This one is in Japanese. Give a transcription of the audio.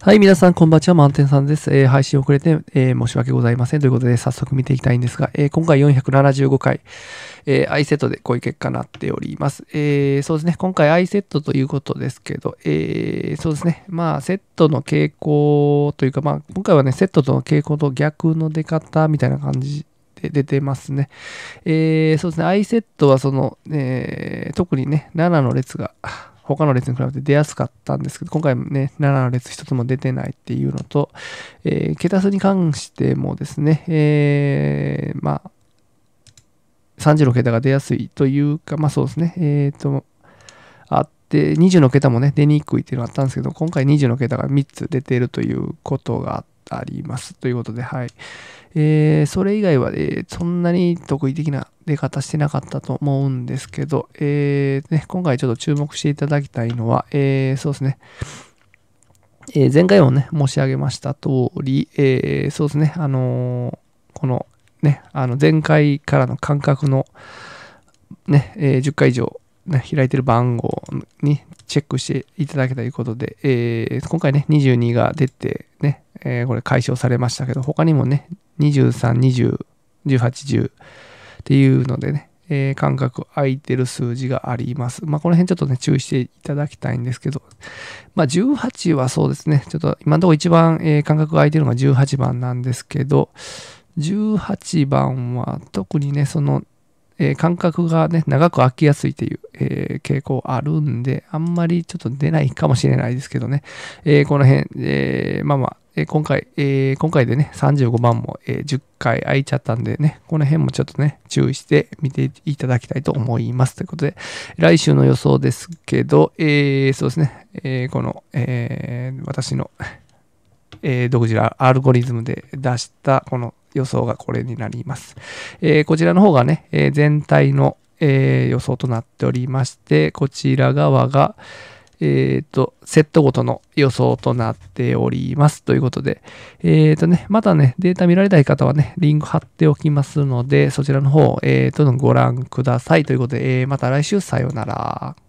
はい、皆さん、こんばんちは、満点さんです。えー、配信遅れて、えー、申し訳ございません。ということで、早速見ていきたいんですが、えー、今回475回、えー、セットでこういう結果になっております。えー、そうですね、今回アイセットということですけど、えー、そうですね、まあ、セットの傾向というか、まあ、今回はね、セットとの傾向と逆の出方みたいな感じで出てますね。えー、そうですね、イセットはその、えー、特にね、7の列が、他の列に比べて出やすかったんですけど、今回もね、7の列1つも出てないっていうのと、えー、桁数に関してもですね、えー、まあ、30の桁が出やすいというか、まあそうですね、えっ、ー、と、あって、20の桁もね、出にくいっていうのがあったんですけど、今回20の桁が3つ出てるということがあって、あります。ということで、はい。えー、それ以外は、えー、そんなに得意的な出方してなかったと思うんですけど、えー、ね、今回ちょっと注目していただきたいのは、えー、そうですね。えー、前回もね、申し上げました通り、えー、そうですね、あのー、このね、あの前回からの間隔の、ね、えー、10回以上、ね、開いてる番号にチェックしていただけたということで、えー、今回ね、22が出て、ね、えー、これ解消されましたけど、他にもね、23、20、18、10っていうのでね、えー、間隔空いてる数字があります。まあ、この辺ちょっとね、注意していただきたいんですけど、まあ、18はそうですね、ちょっと今のところ一番、えー、間隔が空いてるのが18番なんですけど、18番は特にね、その、えー、間隔がね、長く空きやすいという、えー、傾向あるんで、あんまりちょっと出ないかもしれないですけどね、えー、この辺、えまあまあ、えー、今回、えー、今回でね、35番も、えー、10回空いちゃったんでね、この辺もちょっとね、注意して見ていただきたいと思います。ということで、来週の予想ですけど、えー、そうですね、えー、この、えー、私の、えー、独自のアルゴリズムで出したこの予想がこれになります。えー、こちらの方がね、えー、全体の、えー、予想となっておりまして、こちら側が、えっ、ー、と、セットごとの予想となっております。ということで、えっ、ー、とね、まだね、データ見られない方はね、リンク貼っておきますので、そちらの方、えっ、ー、と、ご覧ください。ということで、えー、また来週さようなら。